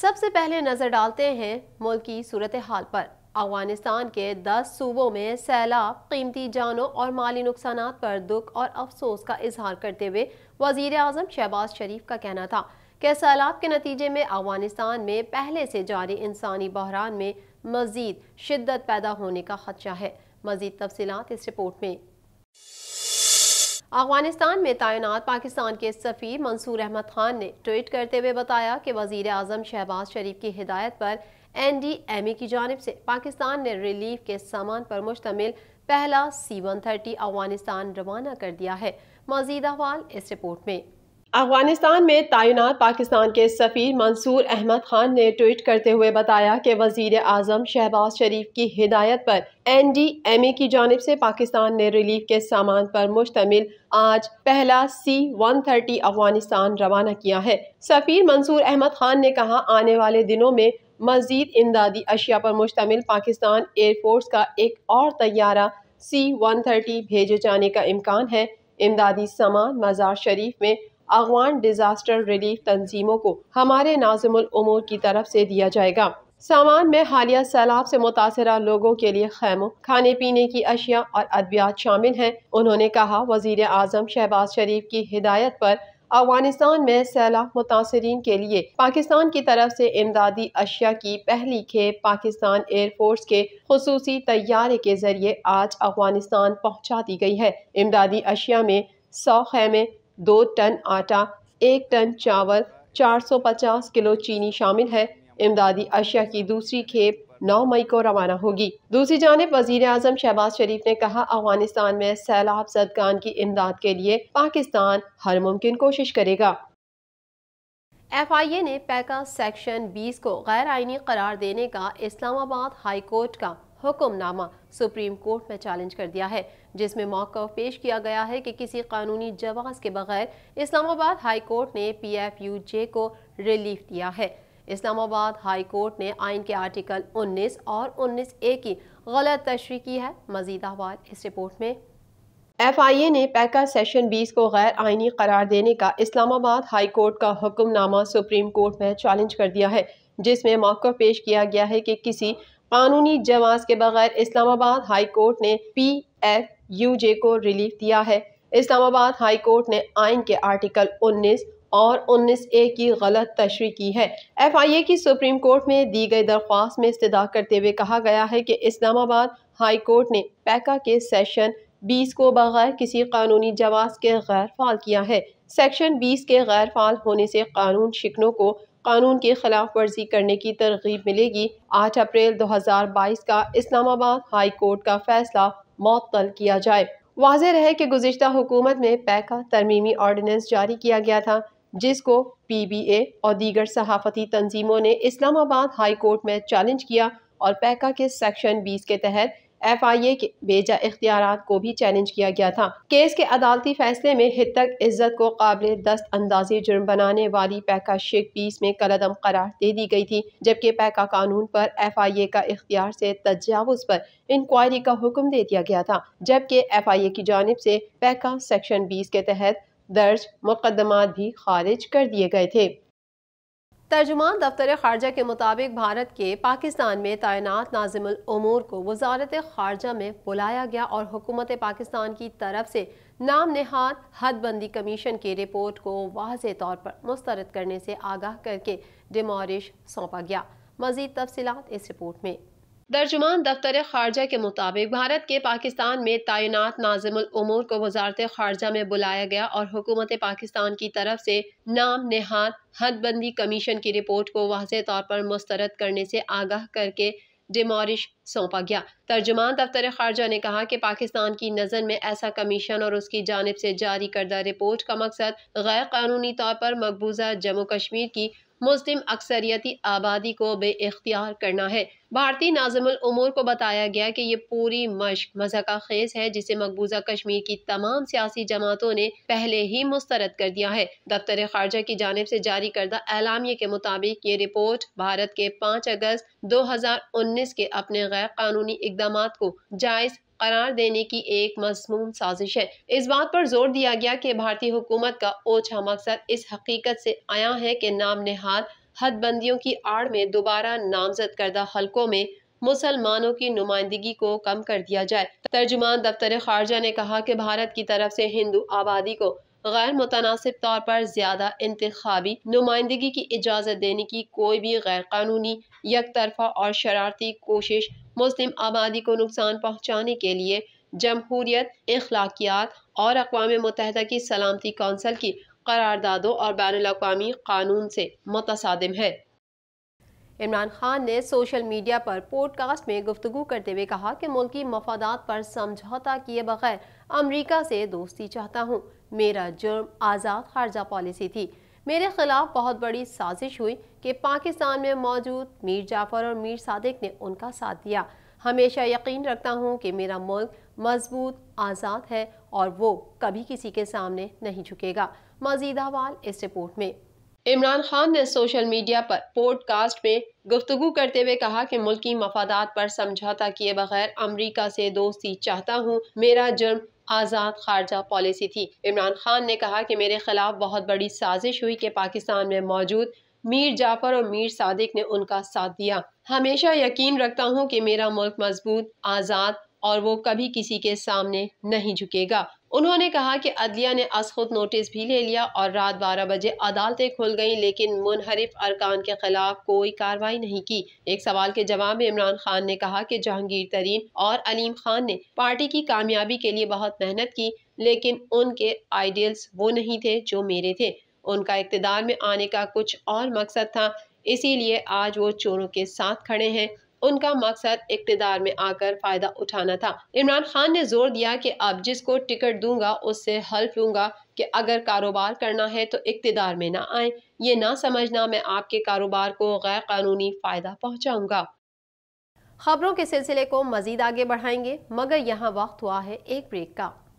सबसे पहले नज़र डालते हैं मुल्क की सूरत हाल पर अफगानिस्तान के दस सूबों में सैलाब कीमती जानों और माली नुकसान पर दुख और अफसोस का इजहार करते हुए वजीर अजम शहबाज शरीफ का कहना था कि सैलाब के नतीजे में अफगानिस्तान में पहले से जारी इंसानी बहरान में मजीद शिद्दत पैदा होने का खदशा है मजीद तफसीत इस रिपोर्ट में अफगानिस्तान में तैनात पाकिस्तान के सफी मंसूर अहमद खान ने ट्वीट करते हुए बताया कि वजीर अजम शहबाज शरीफ की हिदायत पर एन डी एम ए की जानब से पाकिस्तान ने रिलीफ के सामान पर मुश्तमिल पहला सी वन थर्टी अफगानिस्तान रवाना कर दिया है मजीद अहवाल इस रिपोर्ट में अफगानिस्तान में तैनात पाकिस्तान के सफी मंसूर अहमद खान ने ट्वीट करते हुए बताया कि वजीर अजम शहबाज शरीफ की हिदायत पर एन डी एम ए की जानब से पाकिस्तान ने रिलीफ के सामान पर मुश्तमिल आज पहला सी वन थर्टी अफगानिस्तान रवाना किया है सफ़ीर मंसूर अहमद खान ने कहा आने वाले दिनों में मजीद इमदादी अशिया पर मुश्तमिल पाकिस्तान एयरफोर्स का एक और तैयारा सी वन थर्टी भेजे जाने का इम्कान है इमदादी सामान मजार शरीफ में अगवान डिजास्टर रिलीफ तंजीमों को हमारे नाजमूमूर की तरफ से दिया जाएगा सामान में हालिया सैलाब से मुतासर लोगों के लिए खेमों खाने पीने की अशिया और अद्वियात शामिल हैं उन्होंने कहा वजीर अजम शहबाज शरीफ की हिदायत पर अफगानिस्तान में सैलाब मुतासरीन के लिए पाकिस्तान की तरफ से इमदादी अशिया की पहली खेप पाकिस्तान एयरफोर्स के खसूसी तैयारे के जरिए आज अफगानिस्तान पहुँचा दी गई है इमदादी अशिया में सौ खैमे दो टन आटा एक टन चावल 450 किलो चीनी शामिल है इमदादी अशिया की दूसरी खेप 9 मई को रवाना होगी दूसरी जानब वजीर अजम शहबाज शरीफ ने कहा अफगानिस्तान में सैलाब सदकान की इमदाद के लिए पाकिस्तान हर मुमकिन कोशिश करेगा एफ आई ए ने पैका सेक्शन बीस को गैर आइनी करार देने का इस्लामाबाद हाई कोर्ट का हुक्मनामा सुप्रीम कोर्ट में चैलेंज कर दिया है जिसमें मौका पेश किया गया है कि किसी कानूनी जवाब के बगैर इस्लामाबाद हाई कोर्ट ने पी एफ यू जे को रिलीफ दिया है इस्लामाबाद हाई कोर्ट ने आइन के आर्टिकल 19 और 19 ए की गलत तशरी की है मजीद आवाज इस रिपोर्ट में एफ आई ए ने पैका सेशन बीस को गैर आइनी करार देने का इस्लामाबाद हाई कोर्ट का हुक्मनामा सुप्रीम कोर्ट में चैलेंज कर दिया है जिसमें मौका पेश किया गया है कि किसी कानूनी जवाब के बगैर इस्लामाबाद हाई कोर्ट ने पी एफ यू जे को रिलीफ दिया है इस्लामाबाद हाई कोर्ट ने आइन के आर्टिकल 19 और 19 ए की गलत तशरी की है एफ आई ए की सुप्रीम कोर्ट में दी गई दरख्वास्त में इस्तः करते हुए कहा गया है कि इस्लामाबाद हाई कोर्ट ने पैका के सेशन 20 को बगैर किसी कानूनी जवाब के गैर फाल किया है सेक्शन 20 के गैर फाल होने से कानून शिकनों को कानून की खिलाफ वर्जी करने की तरगीब मिलेगी आठ अप्रैल दो हज़ार बाईस का इस्लामाबाद हाई कोर्ट का फैसला मअतल किया जाए वाज है कि गुजशत हुकूमत में पैका तरमीमी ऑर्डिनेंस जारी किया गया था जिसको पी बी ए और दीगर सहाफती तनजीमों ने इस्लामाबाद हाई कोर्ट में चैलेंज किया और पैका के सेक्शन बीस के तहत एफ आई ए के बेजा इख्तियार को भी चैलेंज किया गया था केस के अदालती फैसले में हितक इज्जत को काबिल दस्त अंदाजी जुर्म बनाने वाली पैका शेख पीस में कलदम करार दे दी गई थी जबकि पैका कानून पर एफ आई ए का इख्तियार से तजावज़ पर इंक्वायरी का हुक्म दे दिया गया था जबकि एफ आई ए की जानब से पैका सेक्शन बीस के तहत दर्ज मुकदमा भी खारिज कर दिए गए थे तर्जुमान दफ्तर खारजा के मुताबिक भारत के पाकिस्तान में तैनात नाजिमूर को वजारत खारजा में बुलाया गया और हुकूमत पाकिस्तान की तरफ से नाम नहाद हदबंदी कमीशन की रिपोर्ट को वाज तौर पर मुस्तरद करने से आगाह करके डिमोरिश सौंपा गया मजीद तफसीत इस रिपोर्ट में तर्जुमान दफ्तर खारजा के मुताबिक भारत के पाकिस्तान में तैनात नाजमूर को वजारत खारजा में बुलाया गया और हुकूमत पाकिस्तान की तरफ से नाम नहाद हदबंदी कमीशन की रिपोर्ट को वाज तौर पर मुस्तरद करने से आगाह करके डिमोरिश सौंपा गया तर्जुमान दफ्तर खारजा ने कहा कि पाकिस्तान की नज़र में ऐसा कमीशन और उसकी जानब से जारी करदा रिपोर्ट का मकसद गैर कानूनी तौर पर मकबूजा जम्मू कश्मीर की मुस्लिम अक्सरियती आबादी को बेख्तियार करना है भारतीय नाजमूर को बताया गया कि ये पूरी मश्क मजाका खेज है जिसे मकबूजा कश्मीर की तमाम सियासी जमातों ने पहले ही मुस्तरद कर दिया है दफ्तर खारजा की जानब से जारी करदा एलामिया के मुताबिक ये रिपोर्ट भारत के पाँच अगस्त दो हजार उन्नीस के अपने गैर कानूनी इकदाम को जायज़ करार देने की एक मजमूम साजिश है इस बात पर जोर दिया गया कि भारतीय हुकूमत का ओछा मकसद इस हकीकत से आया है कि नाम नेहाल हदबंदियों की आड़ में दोबारा नामजद करदा हल्कों में मुसलमानों की नुमाइंदगी को कम कर दिया जाए तर्जुमान दफ्तर खारजा ने कहा कि भारत की तरफ से हिंदू आबादी को गैर मुतनासिब तौर पर ज़्यादा इंतबी नुमाइंदगी की इजाज़त देने की कोई भी गैर कानूनी यक तरफा और शरारती कोशिश मुस्लिम आबादी को नुकसान पहुँचाने के लिए जमहूरियत अखलाकियात और अकवा मुतहदा की सलामती कौंसल की करारदादों और बैन अवी कानून से मुतसादम है इमरान खान ने सोशल मीडिया पर पॉडकास्ट में गुफ्तु करते हुए कहा कि मुल्की मफादात पर समझौता किए बगैर अमरीका से दोस्ती चाहता हूँ मेरा जुर्म आज़ाद खारजा पॉलिसी थी मेरे खिलाफ बहुत बड़ी साजिश हुई कि पाकिस्तान में मौजूद मीर जाफ़र और मीर सादिक ने उनका साथ दिया हमेशा यकीन रखता हूँ कि मेरा मुल्क मजबूत आज़ाद है और वो कभी किसी के सामने नहीं झुकेगा मजीद हवाल इस रिपोर्ट में इमरान खान ने सोशल मीडिया पर पॉडकास्ट में गुफ्तु करते हुए कहा कि मुल्की मफादात पर समझौता किए बगैर अमरीका से दोस्ती चाहता हूँ मेरा जुर्म आज़ाद खारजा पॉलिसी थी इमरान खान ने कहा कि मेरे खिलाफ बहुत बड़ी साजिश हुई कि पाकिस्तान में मौजूद मीर जाफर और मीर सादिक ने उनका साथ दिया हमेशा यकीन रखता हूँ कि मेरा मुल्क मजबूत आज़ाद और वो कभी किसी के सामने नहीं झुकेगा उन्होंने कहा कि अदलिया ने असखुद नोटिस भी ले लिया और रात बारह बजे अदालतें खुल गईं लेकिन मुनहरफ अरकान के खिलाफ कोई कार्रवाई नहीं की एक सवाल के जवाब में इमरान खान ने कहा कि जहांगीर तरीन और अलीम खान ने पार्टी की कामयाबी के लिए बहुत मेहनत की लेकिन उनके आइडियल्स वो नहीं थे जो मेरे थे उनका इकतदार में आने का कुछ और मकसद था इसीलिए आज वो चोरों के साथ खड़े हैं उनका मकसद इकतदार में आकर फ़ायदा उठाना था इमरान खान ने जोर दिया कि अब जिसको टिकट दूंगा उससे हल्फ लूंगा कि अगर कारोबार करना है तो इकतदार में ना आए ये ना समझना मैं आपके कारोबार को गैर कानूनी फ़ायदा पहुँचाऊँगा खबरों के सिलसिले को मज़ीद आगे बढ़ाएंगे मगर यहाँ वक्त हुआ है एक ब्रेक का